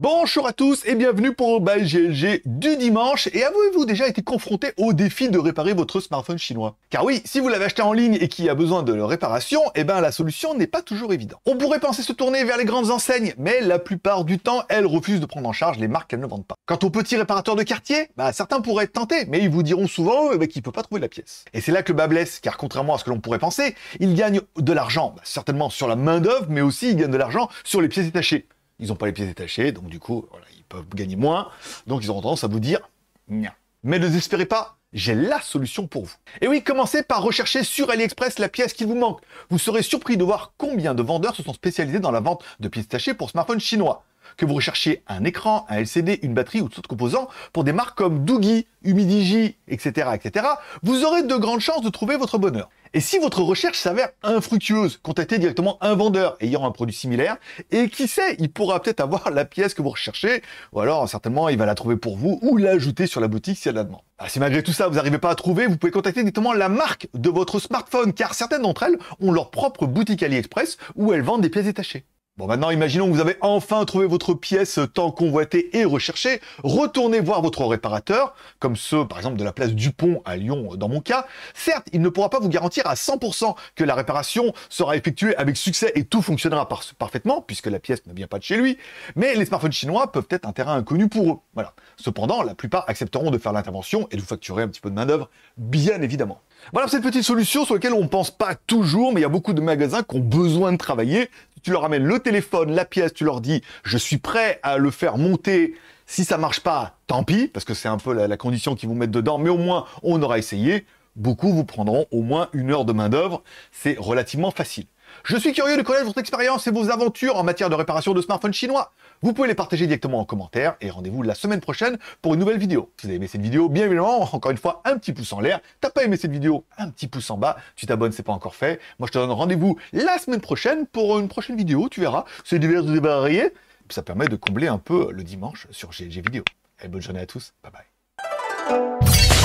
Bonjour à tous et bienvenue pour bail GLG du dimanche. Et avez-vous déjà été confronté au défi de réparer votre smartphone chinois Car oui, si vous l'avez acheté en ligne et qu'il a besoin de réparation, eh ben la solution n'est pas toujours évidente. On pourrait penser se tourner vers les grandes enseignes, mais la plupart du temps, elles refusent de prendre en charge les marques qu'elles ne vendent pas. Quant aux petits réparateurs de quartier, bah, certains pourraient être tentés, mais ils vous diront souvent eh ben, qu'ils ne peuvent pas trouver la pièce. Et c'est là que le bas blesse, car contrairement à ce que l'on pourrait penser, ils gagnent de l'argent, certainement sur la main d'œuvre, mais aussi ils gagnent de l'argent sur les pièces détachées ils n'ont pas les pièces détachées, donc du coup, ils peuvent gagner moins. Donc ils ont tendance à vous dire Nya. Mais ne désespérez pas, j'ai la solution pour vous. Et oui, commencez par rechercher sur AliExpress la pièce qui vous manque. Vous serez surpris de voir combien de vendeurs se sont spécialisés dans la vente de pièces détachées pour smartphones chinois que vous recherchez un écran, un LCD, une batterie ou tout autre composant, pour des marques comme Doogie, Humidigi, etc., etc., vous aurez de grandes chances de trouver votre bonheur. Et si votre recherche s'avère infructueuse, contactez directement un vendeur ayant un produit similaire, et qui sait, il pourra peut-être avoir la pièce que vous recherchez, ou alors certainement il va la trouver pour vous, ou l'ajouter sur la boutique si elle la demande. Ah, si malgré tout ça vous n'arrivez pas à trouver, vous pouvez contacter directement la marque de votre smartphone, car certaines d'entre elles ont leur propre boutique AliExpress où elles vendent des pièces détachées. Bon, maintenant, imaginons que vous avez enfin trouvé votre pièce tant convoitée et recherchée. Retournez voir votre réparateur, comme ceux, par exemple, de la place Dupont à Lyon, euh, dans mon cas. Certes, il ne pourra pas vous garantir à 100% que la réparation sera effectuée avec succès et tout fonctionnera parfaitement, puisque la pièce ne vient pas de chez lui, mais les smartphones chinois peuvent être un terrain inconnu pour eux. Cependant, la plupart accepteront de faire l'intervention et de vous facturer un petit peu de main-d'œuvre, bien évidemment. Voilà cette petite solution sur laquelle on ne pense pas toujours, mais il y a beaucoup de magasins qui ont besoin de travailler. Tu leur amènes le téléphone, la pièce, tu leur dis je suis prêt à le faire monter. Si ça ne marche pas, tant pis, parce que c'est un peu la, la condition qu'ils vont mettre dedans, mais au moins on aura essayé. Beaucoup vous prendront au moins une heure de main-d'œuvre, c'est relativement facile. Je suis curieux de connaître votre expérience et vos aventures en matière de réparation de smartphones chinois. Vous pouvez les partager directement en commentaire et rendez-vous la semaine prochaine pour une nouvelle vidéo. Si vous avez aimé cette vidéo, bien évidemment, encore une fois, un petit pouce en l'air. T'as pas aimé cette vidéo, un petit pouce en bas. Tu t'abonnes, c'est pas encore fait. Moi, je te donne rendez-vous la semaine prochaine pour une prochaine vidéo, tu verras. C'est divers et varié. Ça permet de combler un peu le dimanche sur GLG Vidéo. Et bonne journée à tous. Bye bye.